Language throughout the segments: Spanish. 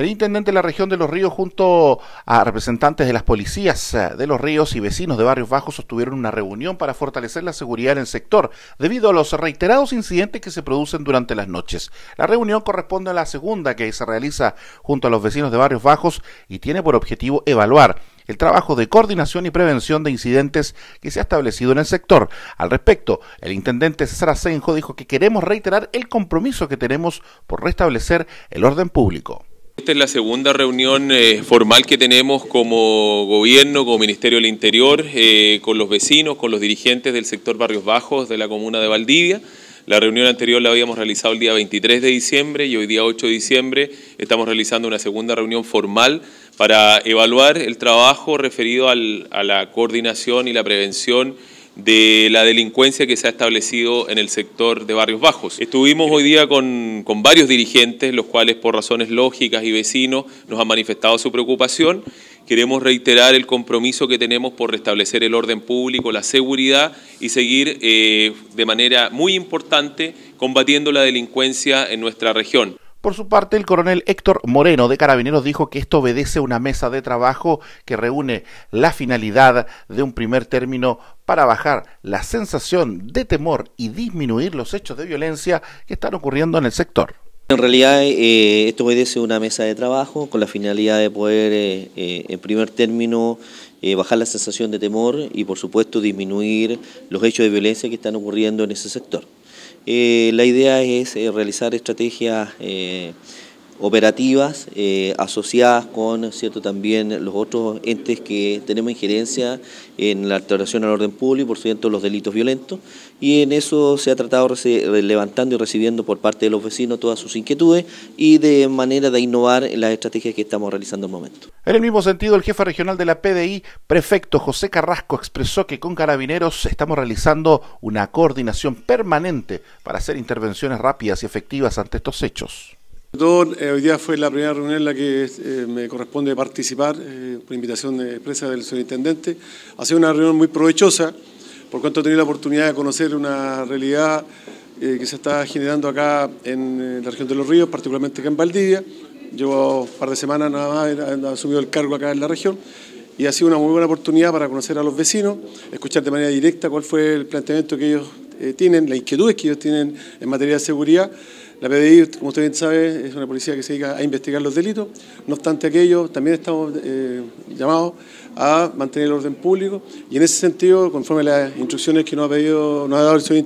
El intendente de la región de Los Ríos junto a representantes de las policías eh, de Los Ríos y vecinos de Barrios Bajos sostuvieron una reunión para fortalecer la seguridad en el sector debido a los reiterados incidentes que se producen durante las noches. La reunión corresponde a la segunda que se realiza junto a los vecinos de Barrios Bajos y tiene por objetivo evaluar el trabajo de coordinación y prevención de incidentes que se ha establecido en el sector. Al respecto, el intendente César Asenjo dijo que queremos reiterar el compromiso que tenemos por restablecer el orden público. Esta es la segunda reunión eh, formal que tenemos como gobierno, como Ministerio del Interior, eh, con los vecinos, con los dirigentes del sector Barrios Bajos de la comuna de Valdivia. La reunión anterior la habíamos realizado el día 23 de diciembre y hoy día 8 de diciembre estamos realizando una segunda reunión formal para evaluar el trabajo referido a la coordinación y la prevención de la delincuencia que se ha establecido en el sector de Barrios Bajos. Estuvimos hoy día con, varios dirigentes, los cuales por razones lógicas y vecinos nos han manifestado su preocupación. Queremos reiterar el compromiso que tenemos por restablecer el orden público, la seguridad y seguir eh, de manera muy importante combatiendo la delincuencia en nuestra región. Por su parte, el coronel Héctor Moreno de Carabineros dijo que esto obedece a una mesa de trabajo que reúne la finalidad de un primer término para bajar la sensación de temor y disminuir los hechos de violencia que están ocurriendo en el sector. En realidad, eh, esto obedece a una mesa de trabajo con la finalidad de poder, eh, eh, en primer término, bajar la sensación de temor y por supuesto disminuir los hechos de violencia que están ocurriendo en ese sector. Eh, la idea es eh, realizar estrategias eh, operativas eh, asociadas con cierto también los otros entes que tenemos injerencia en la alteración al orden público por cierto los delitos violentos y en eso se ha tratado levantando y recibiendo por parte de los vecinos todas sus inquietudes y de manera de innovar las estrategias que estamos realizando en el momento. En el mismo sentido, el jefe regional de la PDI, prefecto José Carrasco, expresó que con carabineros estamos realizando una coordinación permanente para hacer intervenciones rápidas y efectivas ante estos hechos. Eh, hoy día fue la primera reunión en la que eh, me corresponde participar eh, por invitación de expresa del superintendente Ha sido una reunión muy provechosa, por cuanto he tenido la oportunidad de conocer una realidad que se está generando acá en la región de Los Ríos, particularmente acá en Valdivia. Llevo un par de semanas nada más, asumido el cargo acá en la región y ha sido una muy buena oportunidad para conocer a los vecinos, escuchar de manera directa cuál fue el planteamiento que ellos eh, tienen, las inquietudes que ellos tienen en materia de seguridad. La PDI, como usted bien sabe, es una policía que se dedica a investigar los delitos. No obstante aquello, también estamos eh, llamados a mantener el orden público y en ese sentido, conforme a las instrucciones que nos ha, pedido, nos ha dado el señor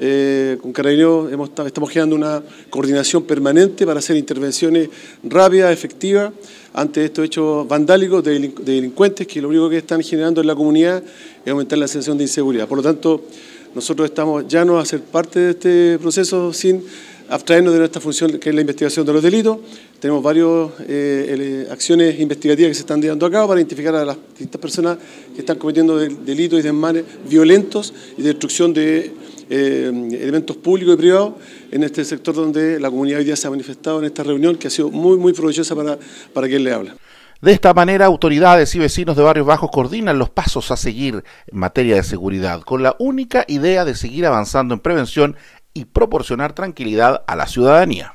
eh, con Carabineros estamos generando una coordinación permanente para hacer intervenciones rápidas, efectivas, ante estos hechos vandálicos de, delincuentes que lo único que están generando en la comunidad es aumentar la sensación de inseguridad. Por lo tanto, nosotros estamos ya no a ser parte de este proceso sin abstraernos de nuestra función que es la investigación de los delitos. Tenemos varias eh, eh, acciones investigativas que se están llevando a cabo para identificar a las distintas personas que están cometiendo delitos y desmanes violentos y destrucción de eh, elementos públicos y privados en este sector donde la comunidad hoy día se ha manifestado en esta reunión que ha sido muy, muy provechosa para, para quien le habla. De esta manera, autoridades y vecinos de Barrios Bajos coordinan los pasos a seguir en materia de seguridad, con la única idea de seguir avanzando en prevención y proporcionar tranquilidad a la ciudadanía.